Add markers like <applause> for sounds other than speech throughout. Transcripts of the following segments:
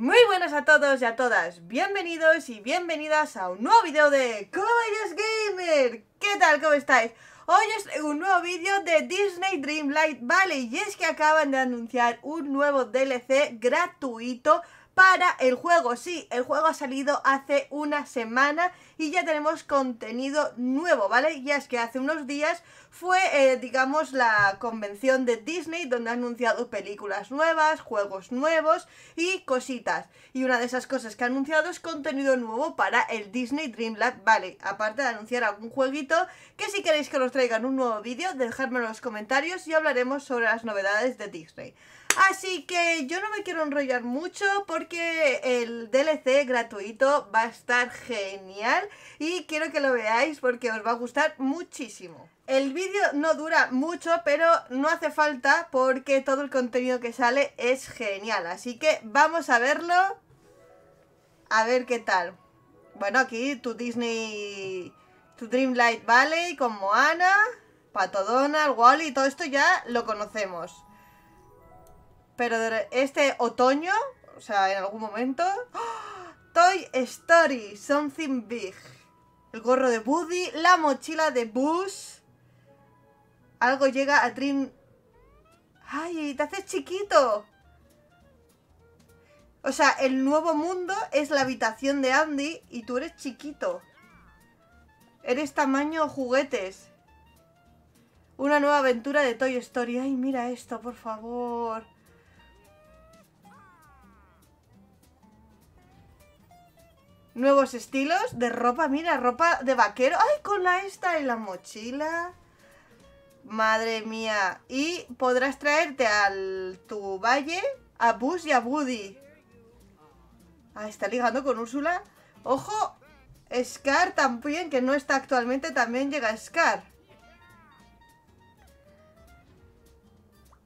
Muy buenas a todos y a todas, bienvenidos y bienvenidas a un nuevo vídeo de Cobayas Gamer ¿Qué tal? ¿Cómo estáis? Hoy es un nuevo vídeo de Disney Dreamlight Valley Y es que acaban de anunciar un nuevo DLC gratuito para el juego. Sí, el juego ha salido hace una semana y ya tenemos contenido nuevo, ¿vale? Ya es que hace unos días fue, eh, digamos, la convención de Disney donde ha anunciado películas nuevas, juegos nuevos y cositas. Y una de esas cosas que ha anunciado es contenido nuevo para el Disney Dreamland, ¿vale? Aparte de anunciar algún jueguito, que si queréis que los traigan un nuevo vídeo, dejadme en los comentarios y hablaremos sobre las novedades de Disney. Así que yo no me quiero enrollar mucho porque el DLC gratuito va a estar genial y quiero que lo veáis porque os va a gustar muchísimo. El vídeo no dura mucho, pero no hace falta porque todo el contenido que sale es genial. Así que vamos a verlo, a ver qué tal. Bueno, aquí tu Disney, tu Dreamlight Valley con Moana, Pato Donald, y todo esto ya lo conocemos. Pero este otoño, o sea, en algún momento. ¡oh! Toy Story, Something Big. El gorro de Woody, la mochila de Buzz. Algo llega a Dream. ¡Ay, te haces chiquito! O sea, el nuevo mundo es la habitación de Andy y tú eres chiquito. Eres tamaño juguetes. Una nueva aventura de Toy Story. Ay, mira esto, por favor. Nuevos estilos de ropa, mira, ropa de vaquero. ¡Ay, con la esta y la mochila! Madre mía. Y podrás traerte al tu valle a Bush y a Woody. Ah, está ligando con Úrsula. ¡Ojo! Scar también, que no está actualmente, también llega Scar.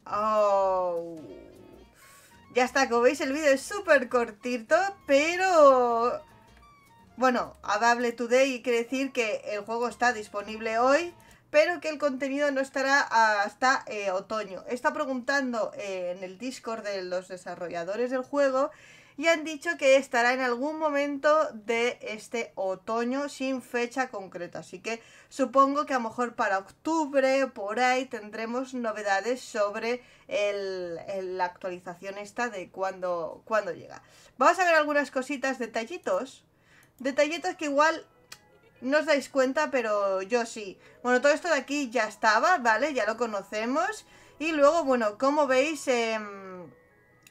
Oh. Ya está, como veis el vídeo es súper cortito, pero bueno, habable Today quiere decir que el juego está disponible hoy, pero que el contenido no estará hasta otoño eh, otoño. Está preguntando eh, en el Discord de los desarrolladores del juego y han dicho que estará en algún momento de este otoño sin fecha concreta. Así que supongo que a lo mejor para octubre, por ahí, tendremos novedades sobre la actualización esta de cuándo cuando llega. Vamos a ver algunas cositas, detallitos. Detallitos que igual no os dais cuenta, pero yo sí. Bueno, todo esto de aquí ya estaba, ¿vale? Ya lo conocemos. Y luego, bueno, como veis, em,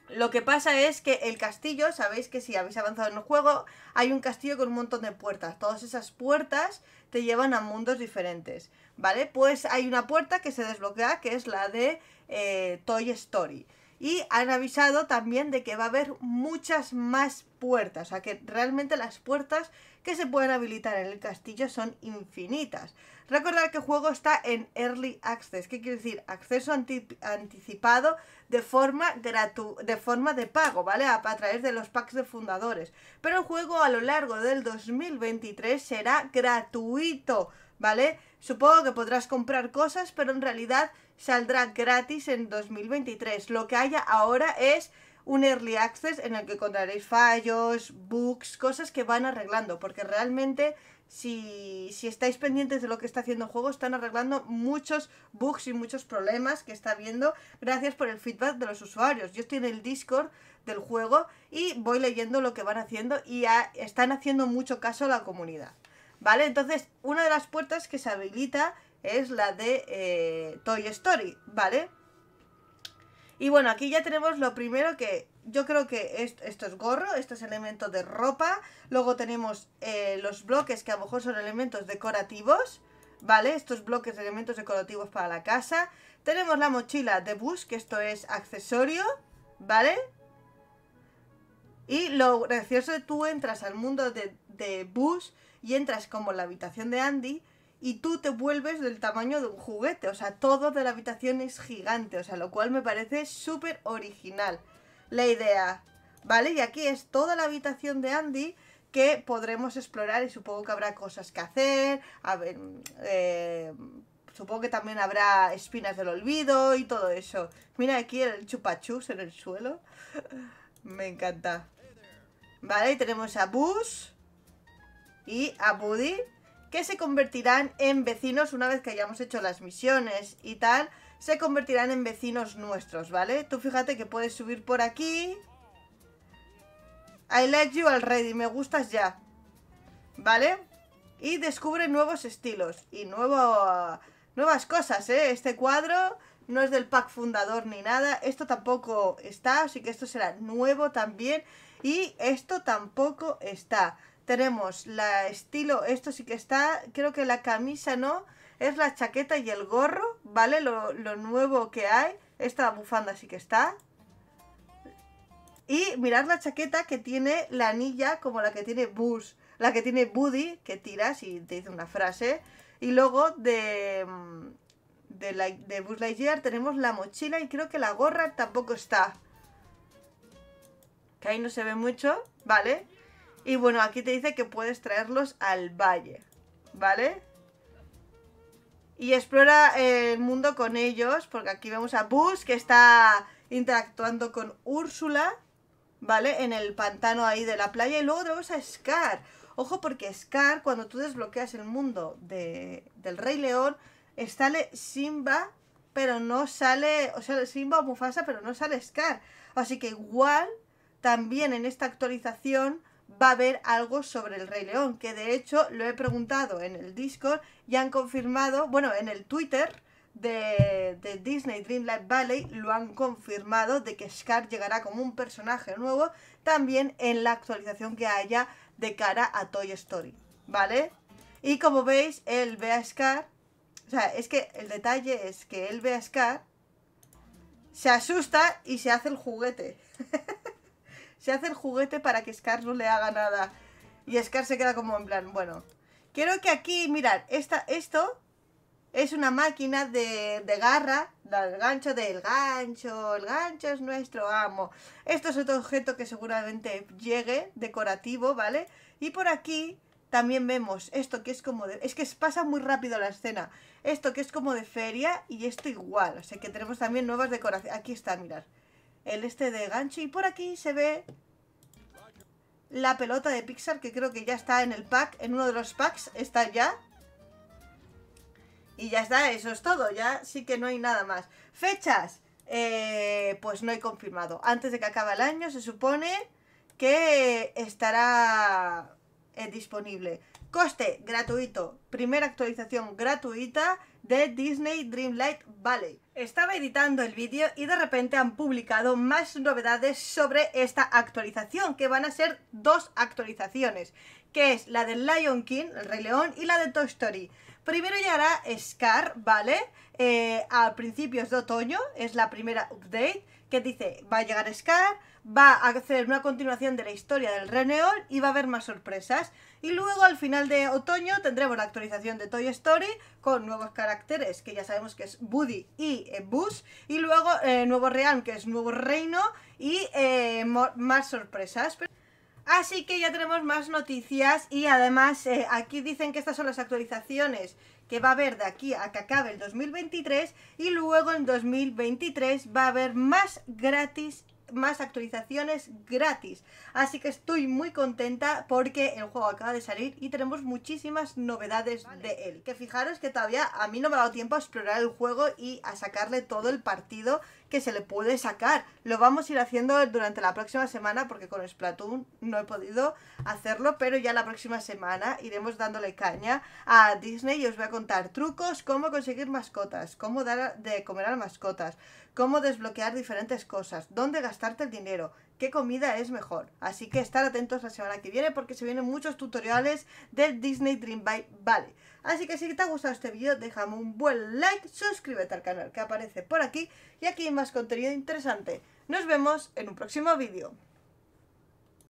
lo que pasa es que el castillo, sabéis que si habéis avanzado en el juego, hay un castillo con un montón de puertas. Todas esas puertas te llevan a mundos diferentes, ¿vale? Pues hay una puerta que se desbloquea, que es la de eh, Toy Story. Y han avisado también de que va a haber muchas más puertas, o sea que realmente las puertas que se pueden habilitar en el castillo son infinitas. Recordad que el juego está en Early Access, ¿Qué quiere decir acceso anticipado de forma, de forma de pago, ¿vale? a, través de los packs de fundadores. Pero el juego a lo largo del 2023 será gratuito, ¿vale? Supongo que podrás comprar cosas, pero en realidad saldrá gratis en 2023. Lo que haya ahora es un early access en el que encontraréis fallos, bugs, cosas que van arreglando, porque realmente si, si, estáis pendientes de lo que está haciendo el juego, están arreglando muchos bugs y muchos problemas que está habiendo gracias por el feedback de los usuarios. Yo estoy en el Discord del juego y voy leyendo lo que van haciendo y están haciendo mucho caso a la comunidad. ¿Vale? Entonces, una de las puertas que se habilita es la de eh, Toy Story, ¿vale? Y bueno, aquí ya tenemos lo primero que yo creo que esto, es gorro, esto es elemento de ropa. Luego tenemos eh, los bloques que a lo mejor son elementos decorativos, ¿vale? Estos bloques de elementos decorativos para la casa. Tenemos la mochila de bus, que esto es accesorio, ¿vale? Y lo gracioso, tú entras al mundo de, de bus y entras como en la habitación de Andy y tú te vuelves del tamaño de un juguete. O sea, todo de la habitación es gigante, o sea, lo cual me parece súper original la idea. ¿Vale? Y aquí es toda la habitación de Andy que podremos explorar y supongo que habrá cosas que hacer, a ver, eh, supongo que también habrá espinas del olvido y todo eso. Mira aquí el chupachus en el suelo. <laughs> me encanta. Vale, y tenemos a Bus y a Buddy que se convertirán en vecinos una vez que hayamos hecho las misiones y tal, se convertirán en vecinos nuestros, ¿vale? Tú fíjate que puedes subir por aquí. I like you already, me gustas ya. ¿Vale? Y descubre nuevos estilos y nuevas cosas, ¿eh? Este cuadro no es del pack fundador ni nada. Esto tampoco está, así que esto será nuevo también. Y esto tampoco está. Tenemos la estilo, esto sí que está, creo que la camisa no, es la chaqueta y el gorro, ¿vale? Lo, nuevo que hay. Esta bufanda sí que está. Y mirad la chaqueta que tiene la anilla como la que tiene Bus, la que tiene Woody, que tiras y te dice una frase. Y luego de, mm, de, la, de Buzz Lightyear tenemos la mochila y creo que la gorra tampoco está. Que ahí no se ve mucho, ¿vale? Y bueno, aquí te dice que puedes traerlos al valle, ¿vale? Y explora el mundo con ellos, porque aquí vemos a Bus que está interactuando con Úrsula, ¿vale? En el pantano ahí de la playa. Y luego tenemos a Scar. Ojo, porque Scar, cuando tú desbloqueas el mundo del Rey León, sale Simba, pero no sale. O sea, Simba o Mufasa, pero no sale Scar. Así que igual, también en esta actualización va a haber algo sobre el Rey León, que de hecho lo he preguntado en el Discord y han confirmado, bueno, en el Twitter de, de Disney Dreamlight Valley lo han confirmado de que Scar llegará como un personaje nuevo también en la actualización que haya de cara a Toy Story, ¿vale? Y como veis, él ve a Scar, o sea, es que el detalle es que él ve a Scar, se asusta y se hace el juguete. <laughs> se hace el juguete para que Scar no le haga nada. Y Scar se queda como en plan, bueno. Quiero que aquí, mirad, esto es una máquina de, de garra, el gancho del gancho, el gancho es nuestro amo. Esto es otro objeto que seguramente llegue, decorativo, ¿vale? Y por aquí también vemos esto que es como de... Es que pasa muy rápido la escena. Esto que es como de feria y esto igual. O sea que tenemos también nuevas decoraciones. Aquí está, mirad el este de gancho. Y por aquí se ve la pelota de Pixar, que creo que ya está en el pack, en uno de los packs, está ya. Y ya está, eso es todo, ya sí que no hay nada más. Fechas, eh, pues no he confirmado. Antes de que acabe el año se supone que estará es disponible. Coste gratuito. Primera actualización gratuita de Disney Dreamlight Valley. Estaba editando el vídeo y de repente han publicado más novedades sobre esta actualización, que van a ser dos actualizaciones, que es la del Lion King, el Rey León, y la de Toy Story. Primero llegará Scar, ¿vale? Eh, a principios de otoño, es la primera update, que dice, va a llegar Scar, va a hacer una continuación de la historia del Reneol y va a haber más sorpresas. Y luego al final de otoño tendremos la actualización de Toy Story con nuevos caracteres, que ya sabemos que es Woody y eh, bus Y luego eh, Nuevo Real, que es Nuevo Reino, y eh, más sorpresas. Así que ya tenemos más noticias y además aquí dicen que estas son las actualizaciones que va a haber de aquí a que acabe el 2023 y luego en 2023 va a haber más gratis más actualizaciones gratis. Así que estoy muy contenta porque el juego acaba de salir y tenemos muchísimas novedades de él. Que fijaros que todavía a mí no me ha dado tiempo a explorar el juego y a sacarle todo el partido que se le puede sacar. Lo vamos a ir haciendo durante la próxima semana porque con Splatoon no he podido hacerlo, pero ya la próxima semana iremos dándole caña a Disney y os voy a contar trucos, cómo conseguir mascotas, cómo dar de comer a mascotas, cómo desbloquear diferentes cosas, dónde gastarte el dinero, qué comida es mejor. Así que estar atentos la semana que viene porque se vienen muchos tutoriales del Disney Dream by. Vale. Así que si te ha gustado este vídeo, déjame un buen like, suscríbete al canal que aparece por aquí y aquí hay más contenido interesante. Nos vemos en un próximo vídeo.